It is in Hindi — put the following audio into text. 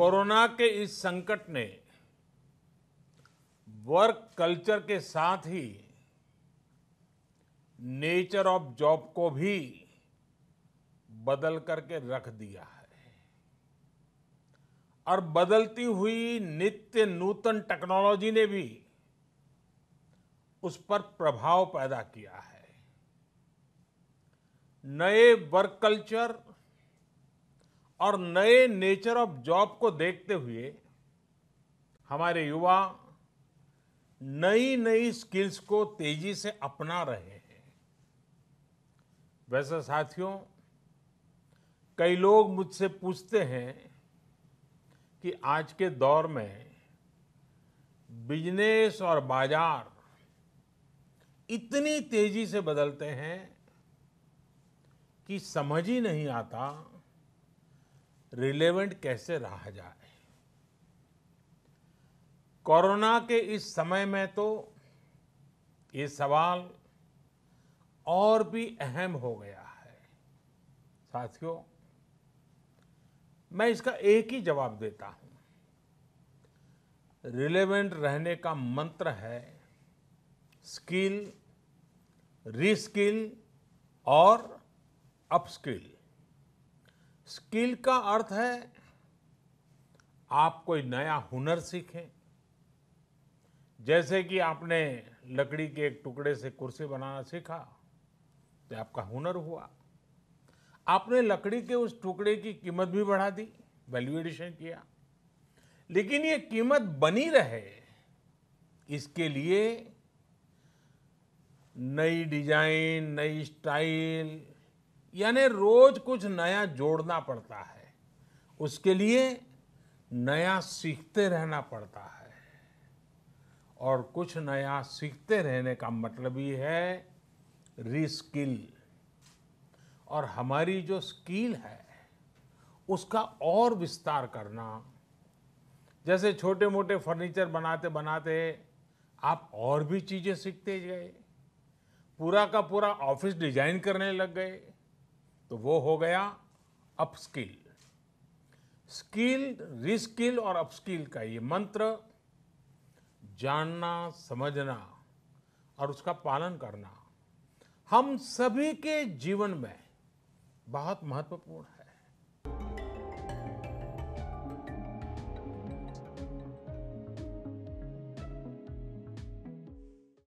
कोरोना के इस संकट ने वर्क कल्चर के साथ ही नेचर ऑफ जॉब को भी बदल करके रख दिया है और बदलती हुई नित्य नूतन टेक्नोलॉजी ने भी उस पर प्रभाव पैदा किया है नए वर्क कल्चर और नए नेचर ऑफ जॉब को देखते हुए हमारे युवा नई नई स्किल्स को तेजी से अपना रहे हैं वैसे साथियों कई लोग मुझसे पूछते हैं कि आज के दौर में बिजनेस और बाजार इतनी तेजी से बदलते हैं कि समझ ही नहीं आता रिलेवेंट कैसे रहा जाए कोरोना के इस समय में तो ये सवाल और भी अहम हो गया है साथियों मैं इसका एक ही जवाब देता हूं रिलेवेंट रहने का मंत्र है स्किल रीस्किल और अपस्किल स्किल का अर्थ है आप कोई नया हुनर सीखें जैसे कि आपने लकड़ी के एक टुकड़े से कुर्सी बनाना सीखा तो आपका हुनर हुआ आपने लकड़ी के उस टुकड़े की कीमत भी बढ़ा दी वैल्यू एडिशन किया लेकिन ये कीमत बनी रहे इसके लिए नई डिजाइन नई स्टाइल यानी रोज कुछ नया जोड़ना पड़ता है उसके लिए नया सीखते रहना पड़ता है और कुछ नया सीखते रहने का मतलब ये है रिस्किल और हमारी जो स्किल है उसका और विस्तार करना जैसे छोटे मोटे फर्नीचर बनाते बनाते आप और भी चीज़ें सीखते गए पूरा का पूरा ऑफिस डिजाइन करने लग गए तो वो हो गया अपस्किल स्किल रिस्किल और अपस्किल का ये मंत्र जानना समझना और उसका पालन करना हम सभी के जीवन में बहुत महत्वपूर्ण है